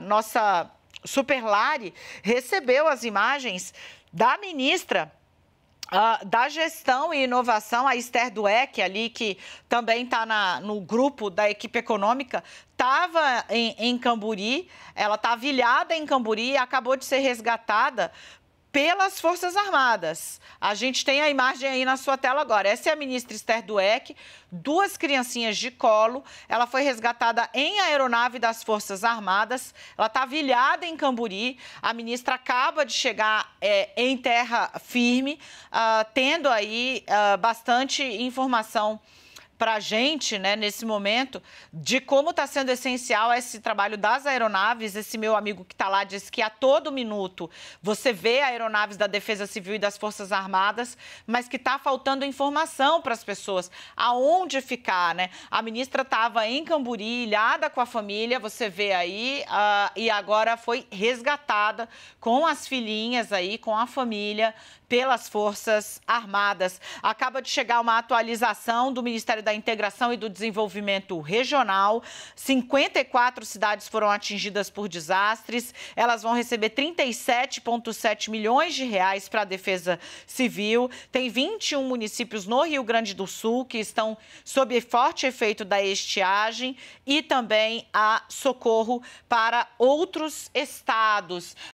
nossa Superlari recebeu as imagens da ministra Uh, da gestão e inovação, a Esther Dueck, ali, que também está no grupo da equipe econômica, estava em, em Camburi, ela está avilhada em Camburi e acabou de ser resgatada pelas Forças Armadas. A gente tem a imagem aí na sua tela agora. Essa é a ministra Esther Dueck, duas criancinhas de colo. Ela foi resgatada em aeronave das Forças Armadas. Ela está vilhada em Camburi. A ministra acaba de chegar é, em terra firme, uh, tendo aí uh, bastante informação para a gente, né, nesse momento, de como está sendo essencial esse trabalho das aeronaves. Esse meu amigo que está lá diz que a todo minuto você vê aeronaves da Defesa Civil e das Forças Armadas, mas que está faltando informação para as pessoas, aonde ficar, né? A ministra estava em Camburi, ilhada com a família, você vê aí, uh, e agora foi resgatada com as filhinhas aí, com a família, pelas Forças Armadas. Acaba de chegar uma atualização do Ministério da Integração e do Desenvolvimento Regional. 54 cidades foram atingidas por desastres. Elas vão receber 37,7 milhões de reais para a defesa civil. Tem 21 municípios no Rio Grande do Sul que estão sob forte efeito da estiagem e também a socorro para outros estados.